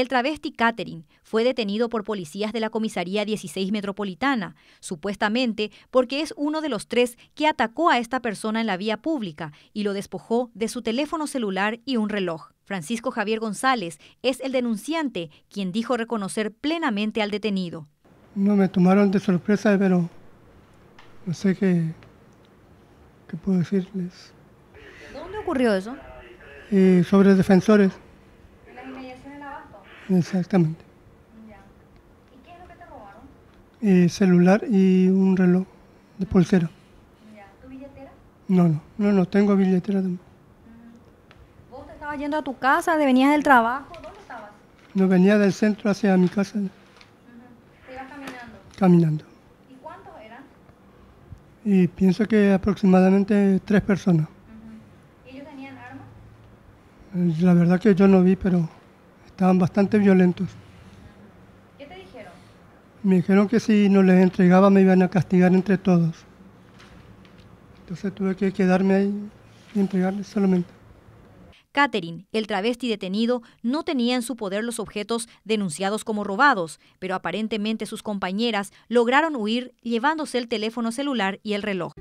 El travesti Catherine fue detenido por policías de la comisaría 16 metropolitana, supuestamente porque es uno de los tres que atacó a esta persona en la vía pública y lo despojó de su teléfono celular y un reloj. Francisco Javier González es el denunciante quien dijo reconocer plenamente al detenido. No me tomaron de sorpresa, pero no sé qué, qué puedo decirles. ¿Dónde ocurrió eso? Eh, sobre defensores. Exactamente. Ya. ¿Y qué es lo que te robaron? Eh, celular y un reloj de pulsera. Ya. ¿Tu billetera? No, no, no, no tengo billetera mm. ¿Vos te estabas yendo a tu casa? ¿De venías del trabajo? ¿Dónde estabas? No, venía del centro hacia mi casa. ¿Te ibas caminando? Caminando. ¿Y cuántos eran? Y pienso que aproximadamente tres personas. ¿Y ellos tenían armas? La verdad que yo no vi, pero estaban bastante violentos. ¿Qué te dijeron? Me dijeron que si no les entregaba me iban a castigar entre todos. Entonces tuve que quedarme ahí y entregarles solamente. Catherine, el travesti detenido, no tenía en su poder los objetos denunciados como robados, pero aparentemente sus compañeras lograron huir llevándose el teléfono celular y el reloj.